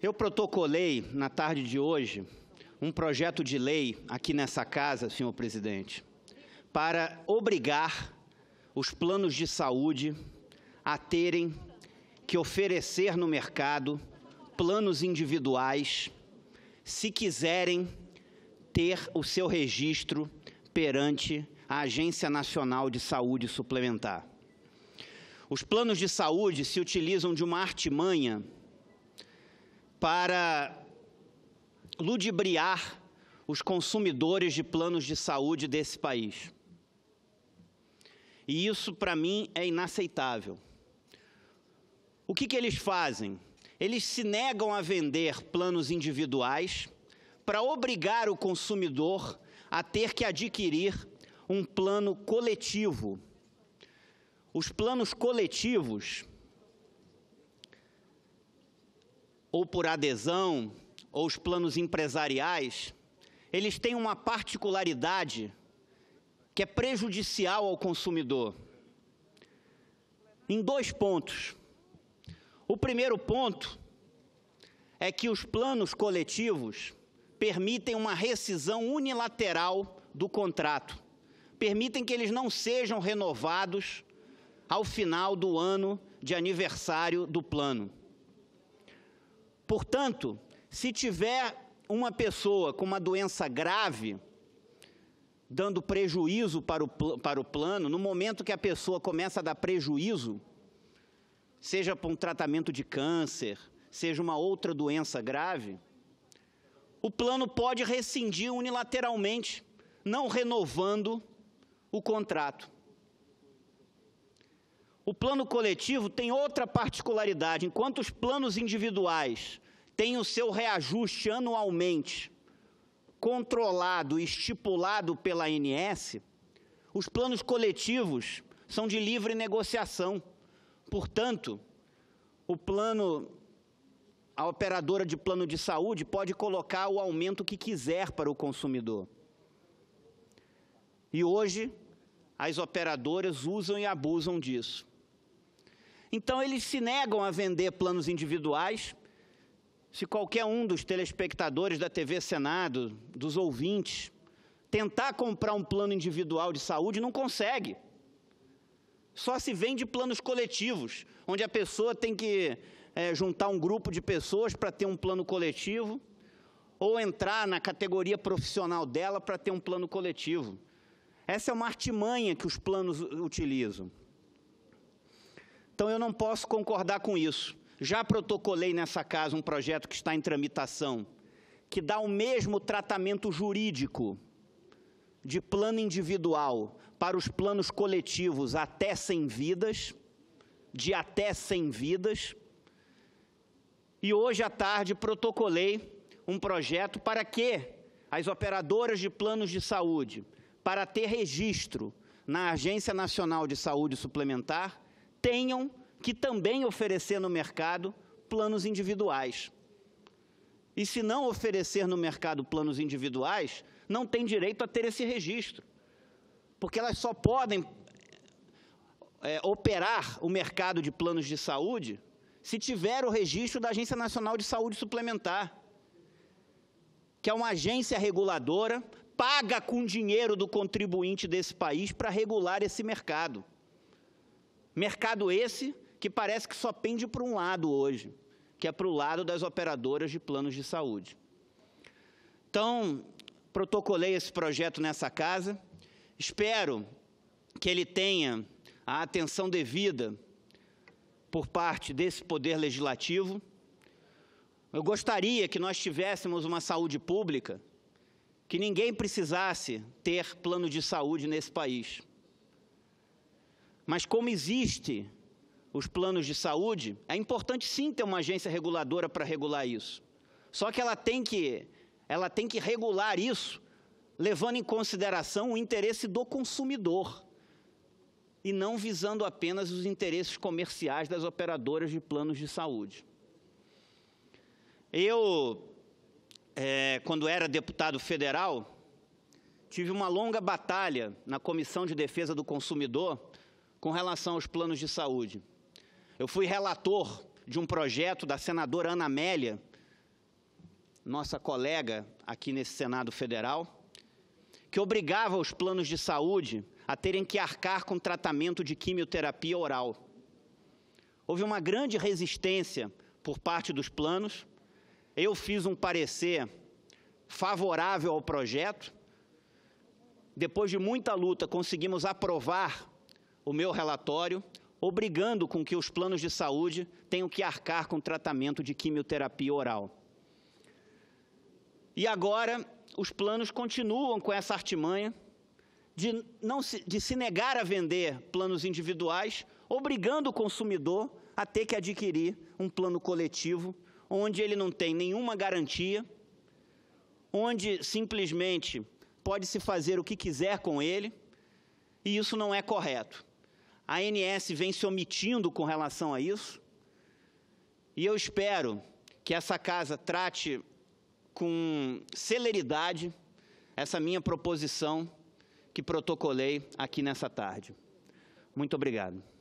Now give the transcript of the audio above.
Eu protocolei na tarde de hoje um projeto de lei aqui nessa casa, senhor presidente, para obrigar os planos de saúde a terem que oferecer no mercado planos individuais se quiserem ter o seu registro perante a Agência Nacional de Saúde Suplementar. Os planos de saúde se utilizam de uma artimanha para ludibriar os consumidores de planos de saúde desse país. E isso, para mim, é inaceitável. O que, que eles fazem? Eles se negam a vender planos individuais para obrigar o consumidor a ter que adquirir um plano coletivo. Os planos coletivos ou por adesão, ou os planos empresariais, eles têm uma particularidade que é prejudicial ao consumidor. Em dois pontos. O primeiro ponto é que os planos coletivos permitem uma rescisão unilateral do contrato, permitem que eles não sejam renovados ao final do ano de aniversário do plano. Portanto, se tiver uma pessoa com uma doença grave, dando prejuízo para o, para o plano, no momento que a pessoa começa a dar prejuízo, seja para um tratamento de câncer, seja uma outra doença grave, o plano pode rescindir unilateralmente, não renovando o contrato. O plano coletivo tem outra particularidade, enquanto os planos individuais têm o seu reajuste anualmente controlado e estipulado pela ANS, os planos coletivos são de livre negociação. Portanto, o plano a operadora de plano de saúde pode colocar o aumento que quiser para o consumidor. E hoje, as operadoras usam e abusam disso. Então, eles se negam a vender planos individuais. Se qualquer um dos telespectadores da TV Senado, dos ouvintes, tentar comprar um plano individual de saúde, não consegue. Só se vende planos coletivos, onde a pessoa tem que é, juntar um grupo de pessoas para ter um plano coletivo, ou entrar na categoria profissional dela para ter um plano coletivo. Essa é uma artimanha que os planos utilizam. Então eu não posso concordar com isso. Já protocolei nessa casa um projeto que está em tramitação, que dá o mesmo tratamento jurídico de plano individual para os planos coletivos até 100 vidas, de até 100 vidas. E hoje à tarde protocolei um projeto para que as operadoras de planos de saúde, para ter registro na Agência Nacional de Saúde Suplementar, tenham que também oferecer no mercado planos individuais. E se não oferecer no mercado planos individuais, não tem direito a ter esse registro. Porque elas só podem é, operar o mercado de planos de saúde se tiver o registro da Agência Nacional de Saúde Suplementar, que é uma agência reguladora, paga com dinheiro do contribuinte desse país para regular esse mercado. Mercado esse que parece que só pende para um lado hoje, que é para o lado das operadoras de planos de saúde. Então, protocolei esse projeto nessa casa. Espero que ele tenha a atenção devida por parte desse poder legislativo. Eu gostaria que nós tivéssemos uma saúde pública que ninguém precisasse ter plano de saúde nesse país. Mas como existe os planos de saúde, é importante sim ter uma agência reguladora para regular isso. Só que ela tem que ela tem que regular isso levando em consideração o interesse do consumidor e não visando apenas os interesses comerciais das operadoras de planos de saúde. Eu, é, quando era deputado federal, tive uma longa batalha na Comissão de Defesa do Consumidor com relação aos planos de saúde. Eu fui relator de um projeto da senadora Ana Amélia, nossa colega aqui nesse Senado Federal, que obrigava os planos de saúde a terem que arcar com tratamento de quimioterapia oral. Houve uma grande resistência por parte dos planos. Eu fiz um parecer favorável ao projeto. Depois de muita luta, conseguimos aprovar o meu relatório, obrigando com que os planos de saúde tenham que arcar com tratamento de quimioterapia oral. E agora, os planos continuam com essa artimanha de, não se, de se negar a vender planos individuais, obrigando o consumidor a ter que adquirir um plano coletivo, onde ele não tem nenhuma garantia, onde simplesmente pode-se fazer o que quiser com ele, e isso não é correto. A ANS vem se omitindo com relação a isso. E eu espero que essa casa trate com celeridade essa minha proposição que protocolei aqui nessa tarde. Muito obrigado.